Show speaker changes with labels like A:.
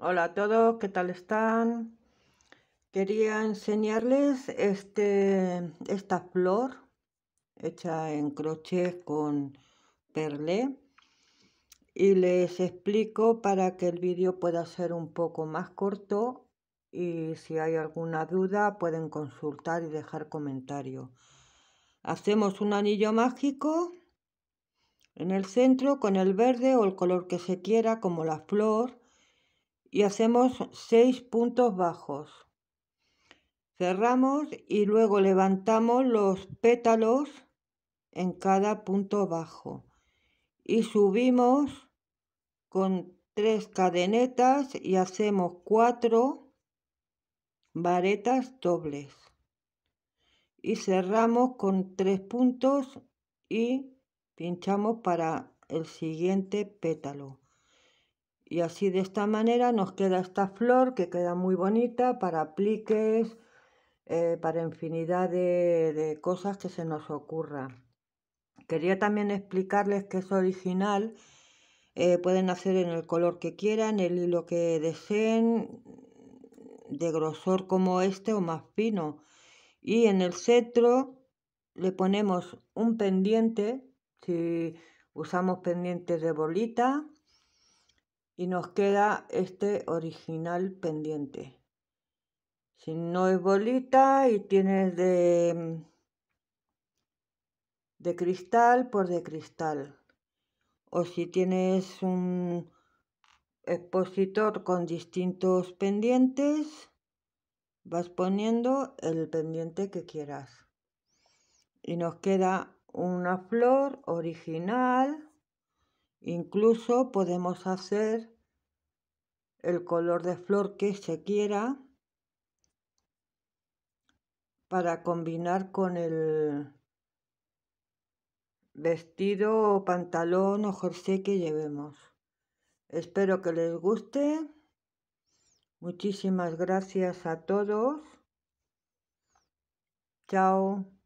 A: Hola a todos, ¿qué tal están? Quería enseñarles este, esta flor hecha en crochet con perlé y les explico para que el vídeo pueda ser un poco más corto y si hay alguna duda pueden consultar y dejar comentario. Hacemos un anillo mágico en el centro con el verde o el color que se quiera como la flor y hacemos seis puntos bajos. Cerramos y luego levantamos los pétalos en cada punto bajo y subimos con tres cadenetas y hacemos cuatro varetas dobles y cerramos con tres puntos y pinchamos para el siguiente pétalo y así de esta manera nos queda esta flor que queda muy bonita para apliques, eh, para infinidad de, cosas que se nos ocurra. Quería también explicarles que es original, eh, pueden hacer en el color que quieran, el hilo que deseen, de grosor como este o más fino. Y en el cetro le ponemos un pendiente, si usamos pendientes de bolita, y nos queda este original pendiente. Si no es bolita y tienes de, mm, de cristal por de cristal. O si tienes un expositor con distintos pendientes, vas poniendo el pendiente que quieras. Y nos queda una flor original Incluso podemos hacer el color de flor que se quiera para combinar con el vestido o pantalón o jersey que llevemos. Espero que les guste. Muchísimas gracias a todos. Chao.